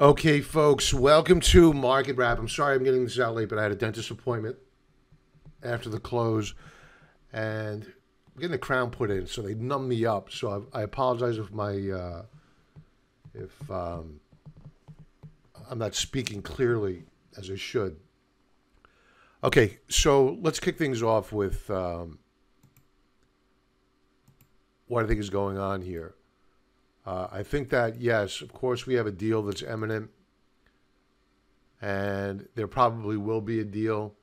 Okay, folks, welcome to Market Wrap. I'm sorry I'm getting this out late, but I had a dentist appointment after the close, and I'm getting a crown put in, so they numb me up. So I, I apologize if my uh, if um, I'm not speaking clearly as I should. Okay, so let's kick things off with um, what I think is going on here. Uh, I think that, yes, of course, we have a deal that's imminent, and there probably will be a deal.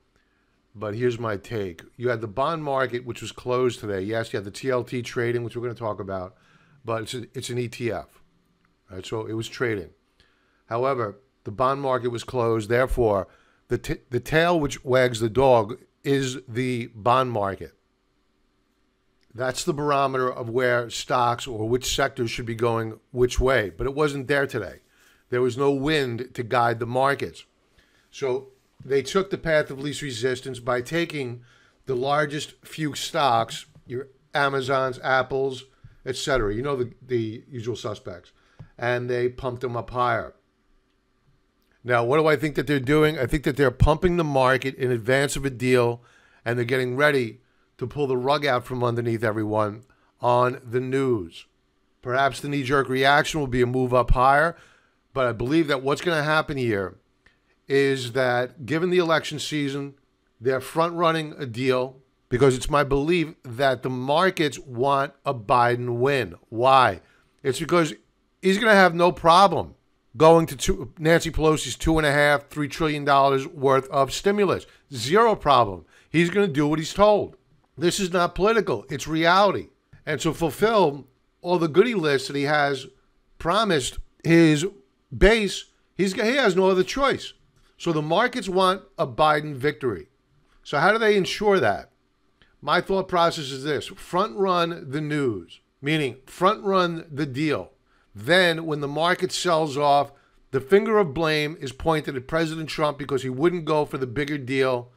But here's my take you had the bond market, which was closed today. Yes, you had the TLT trading, which we're going to talk about, but it's, a, it's an ETF. Right? So it was trading. However, the bond market was closed. Therefore, the, the tail which wags the dog is the bond market. That's the barometer of where stocks or which sectors should be going which way. But it wasn't there today. There was no wind to guide the markets. So they took the path of least resistance by taking the largest few stocks, your Amazons, Apples, etc. You know the, the usual suspects. And they pumped them up higher. Now, what do I think that they're doing? I think that they're pumping the market in advance of a deal and they're getting ready to pull the rug out from underneath everyone on the news. Perhaps the knee jerk reaction will be a move up higher, but I believe that what's going to happen here is that given the election season, they're front running a deal because it's my belief that the markets want a Biden win. Why? It's because he's going to have no problem going to two, Nancy Pelosi's two and a half, three trillion dollars worth of stimulus. Zero problem. He's going to do what he's told. This is not political, it's reality. And to fulfill all the goody lists that he has promised his base, he's, he has no other choice. So the markets want a Biden victory. So, how do they ensure that? My thought process is this front run the news, meaning front run the deal. Then, when the market sells off, the finger of blame is pointed at President Trump because he wouldn't go for the bigger deal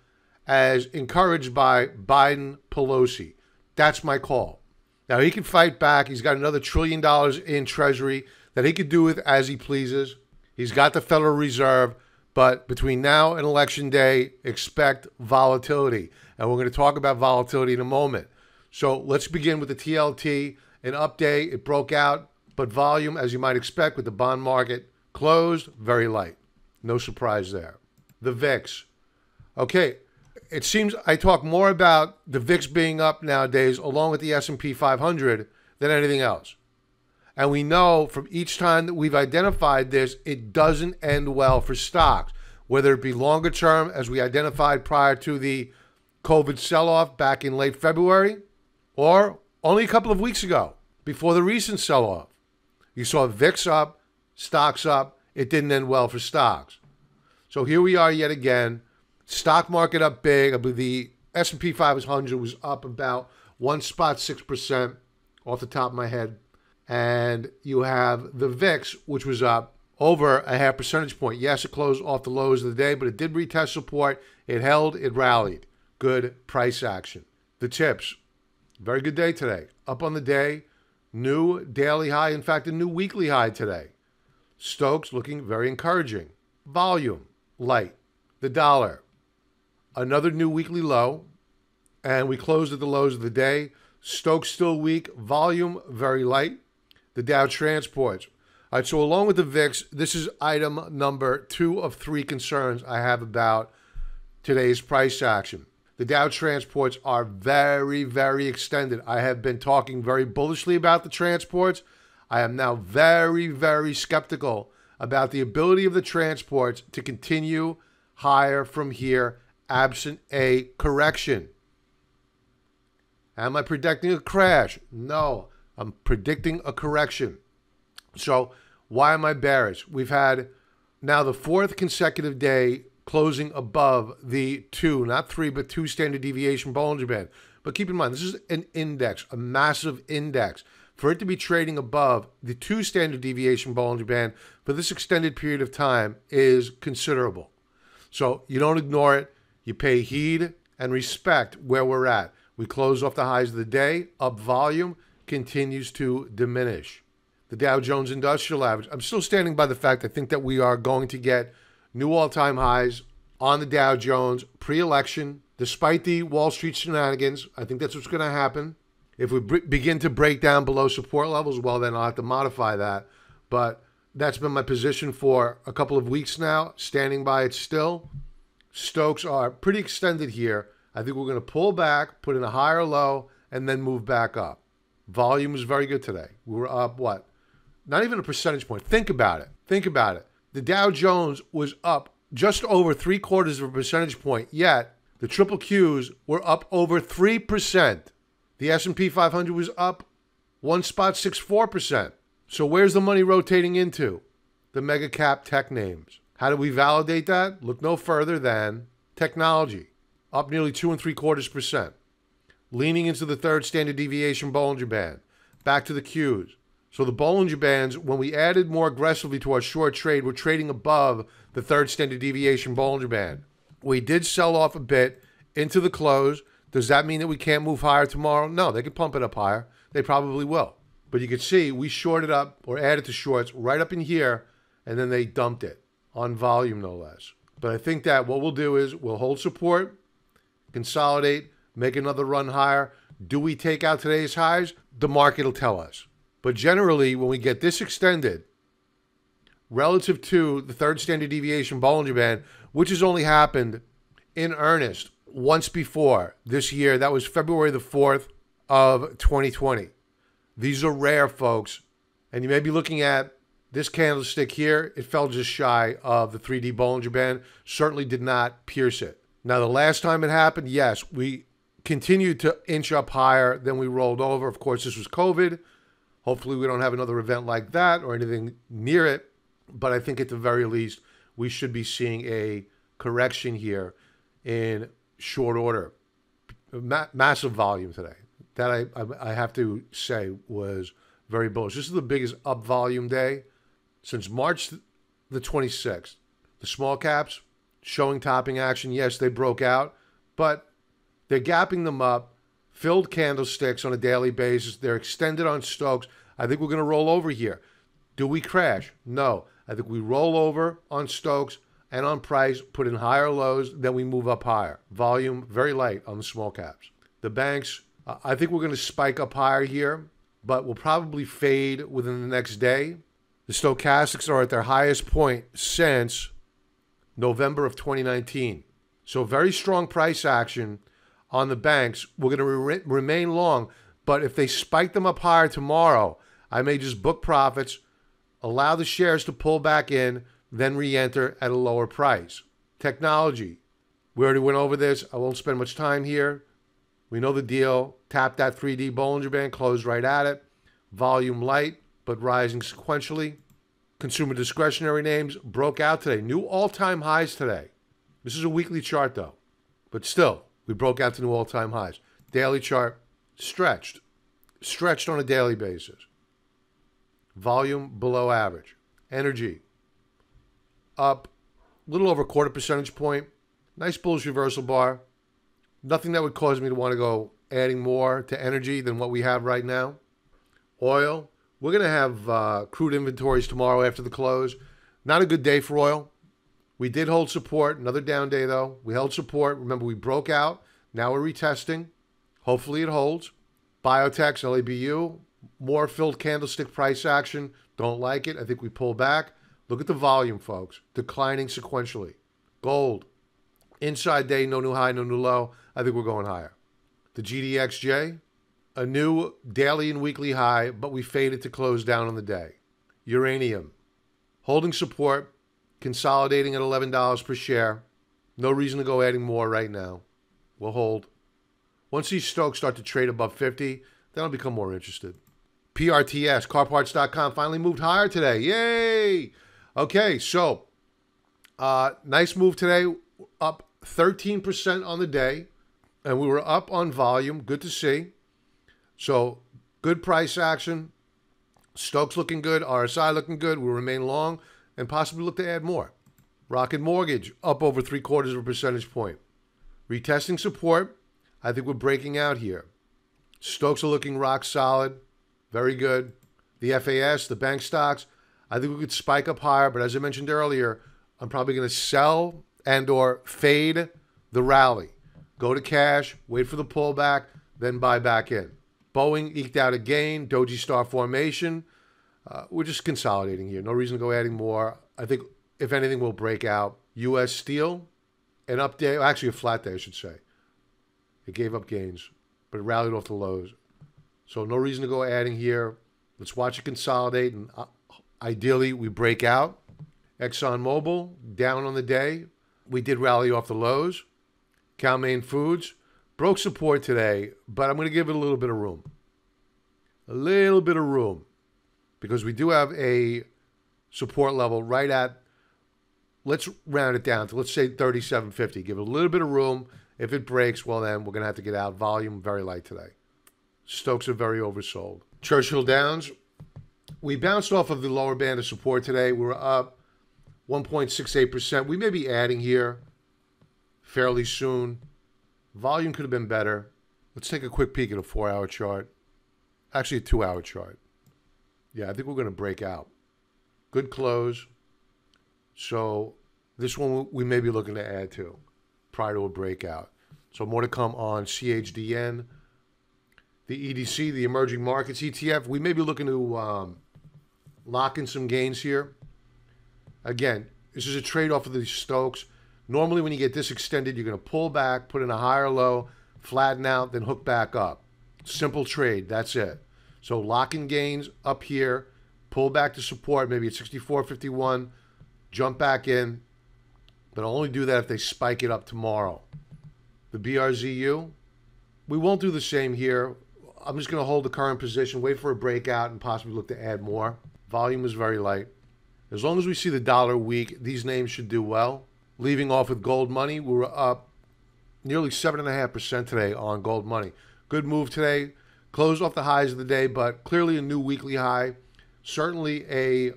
as encouraged by Biden Pelosi. That's my call. Now he can fight back. He's got another trillion dollars in treasury that he could do with as he pleases. He's got the Federal Reserve, but between now and election day, expect volatility. And we're going to talk about volatility in a moment. So let's begin with the TLT, an update. It broke out, but volume, as you might expect, with the bond market closed, very light. No surprise there. The VIX. Okay, it seems I talk more about the VIX being up nowadays, along with the S and P 500, than anything else. And we know from each time that we've identified this, it doesn't end well for stocks, whether it be longer term, as we identified prior to the COVID sell-off back in late February, or only a couple of weeks ago before the recent sell-off. You saw VIX up, stocks up. It didn't end well for stocks. So here we are yet again Stock market up big. I believe the S&P 500 was up about one spot six percent off the top of my head, and you have the VIX, which was up over a half percentage point. Yes, it closed off the lows of the day, but it did retest support. It held. It rallied. Good price action. The tips, very good day today. Up on the day, new daily high. In fact, a new weekly high today. Stokes looking very encouraging. Volume light. The dollar another new weekly low, and we closed at the lows of the day. Stokes still weak, volume very light. The Dow transports. All right, so along with the VIX, this is item number two of three concerns I have about today's price action. The Dow transports are very, very extended. I have been talking very bullishly about the transports. I am now very, very skeptical about the ability of the transports to continue higher from here absent a correction. Am I predicting a crash? No, I'm predicting a correction. So, why am I bearish? We've had now the fourth consecutive day closing above the two, not three, but two standard deviation Bollinger Band. But keep in mind, this is an index, a massive index. For it to be trading above the two standard deviation Bollinger Band for this extended period of time is considerable. So you don't ignore it. You pay heed and respect where we're at. We close off the highs of the day. Up volume continues to diminish. The Dow Jones Industrial Average. I'm still standing by the fact I think that we are going to get new all time highs on the Dow Jones pre election, despite the Wall Street shenanigans. I think that's what's going to happen. If we begin to break down below support levels, well, then I'll have to modify that. But that's been my position for a couple of weeks now, standing by it still. Stokes are pretty extended here. I think we're going to pull back, put in a higher low, and then move back up. Volume was very good today. We were up, what? Not even a percentage point. Think about it. Think about it. The Dow Jones was up just over three quarters of a percentage point, yet the triple Qs were up over 3%. The S&P 500 was up one spot six four percent So where's the money rotating into? The mega cap tech names. How do we validate that? Look no further than technology, up nearly two and three quarters percent, leaning into the third standard deviation Bollinger Band, back to the cues. So the Bollinger Bands, when we added more aggressively to our short trade, were trading above the third standard deviation Bollinger Band. We did sell off a bit into the close. Does that mean that we can't move higher tomorrow? No, they could pump it up higher. They probably will. But you can see we shorted up or added to shorts right up in here, and then they dumped it on volume, no less. But I think that what we'll do is we'll hold support, consolidate, make another run higher. Do we take out today's highs? The market will tell us. But generally, when we get this extended relative to the third standard deviation Bollinger Band, which has only happened in earnest once before this year, that was February the 4th of 2020. These are rare, folks. And you may be looking at this candlestick here, it fell just shy of the 3D Bollinger Band, certainly did not pierce it. Now, the last time it happened, yes, we continued to inch up higher, then we rolled over. Of course, this was COVID. Hopefully, we don't have another event like that or anything near it. But I think at the very least, we should be seeing a correction here in short order. Ma massive volume today. That I, I have to say was very bullish. This is the biggest up volume day since March the 26th. The small caps showing topping action. Yes, they broke out, but they're gapping them up, filled candlesticks on a daily basis. They're extended on Stokes. I think we're going to roll over here. Do we crash? No. I think we roll over on Stokes and on price, put in higher lows, then we move up higher. Volume very light on the small caps. The banks, I think we're going to spike up higher here, but we'll probably fade within the next day. The stochastics are at their highest point since November of 2019. So, very strong price action on the banks. We're going to re remain long, but if they spike them up higher tomorrow, I may just book profits, allow the shares to pull back in, then re enter at a lower price. Technology. We already went over this. I won't spend much time here. We know the deal. Tap that 3D Bollinger Band, close right at it. Volume light but rising sequentially. Consumer discretionary names broke out today, new all time highs today. This is a weekly chart, though, but still, we broke out to new all time highs. Daily chart stretched, stretched on a daily basis. Volume below average. Energy up a little over a quarter percentage point. Nice bullish reversal bar. Nothing that would cause me to want to go adding more to energy than what we have right now. Oil we're going to have uh, crude inventories tomorrow after the close. Not a good day for oil. We did hold support. Another down day, though. We held support. Remember, we broke out. Now we're retesting. Hopefully it holds. Biotechs, LABU, more filled candlestick price action. Don't like it. I think we pull back. Look at the volume, folks. Declining sequentially. Gold. Inside day, no new high, no new low. I think we're going higher. The GDXJ, a new daily and weekly high, but we faded to close down on the day. Uranium holding support, consolidating at $11 per share. No reason to go adding more right now. We'll hold. Once these stocks start to trade above 50, then I'll become more interested. PRTS, carparts.com, finally moved higher today. Yay! Okay, so uh, nice move today, up 13% on the day. And we were up on volume. Good to see. So good price action. Stokes looking good. RSI looking good. Will remain long and possibly look to add more. Rocket Mortgage up over three quarters of a percentage point. Retesting support. I think we're breaking out here. Stokes are looking rock solid. Very good. The FAS, the bank stocks. I think we could spike up higher, but as I mentioned earlier, I'm probably going to sell and or fade the rally. Go to cash, wait for the pullback, then buy back in. Boeing eked out a gain, Doji Star formation. Uh, we're just consolidating here. No reason to go adding more. I think, if anything, we'll break out. U.S. Steel, an up day, actually a flat day, I should say. It gave up gains, but it rallied off the lows. So no reason to go adding here. Let's watch it consolidate, and uh, ideally we break out. ExxonMobil down on the day. We did rally off the lows. CalMaine Foods Broke support today, but I'm going to give it a little bit of room. A little bit of room because we do have a support level right at, let's round it down to, let's say 3750. Give it a little bit of room. If it breaks, well, then we're going to have to get out. Volume very light today. Stokes are very oversold. Churchill Downs, we bounced off of the lower band of support today. We're up 1.68%. We may be adding here fairly soon. Volume could have been better. Let's take a quick peek at a four hour chart. Actually, a two hour chart. Yeah, I think we're going to break out. Good close. So this one we may be looking to add to prior to a breakout. So more to come on CHDN, the EDC, the Emerging Markets ETF. We may be looking to um, lock in some gains here. Again, this is a trade off of the Stokes. Normally, when you get this extended, you're going to pull back, put in a higher low, flatten out, then hook back up. Simple trade. That's it. So locking gains up here, pull back to support, maybe at 64.51, jump back in. But I'll only do that if they spike it up tomorrow. The BRZU, we won't do the same here. I'm just going to hold the current position, wait for a breakout, and possibly look to add more. Volume is very light. As long as we see the dollar weak, these names should do well. Leaving off with gold money, we were up nearly 7.5% today on gold money. Good move today. Closed off the highs of the day, but clearly a new weekly high, certainly a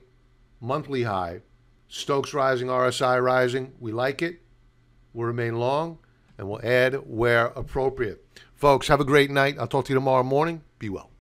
monthly high. Stokes rising, RSI rising. We like it. We'll remain long and we'll add where appropriate. Folks, have a great night. I'll talk to you tomorrow morning. Be well.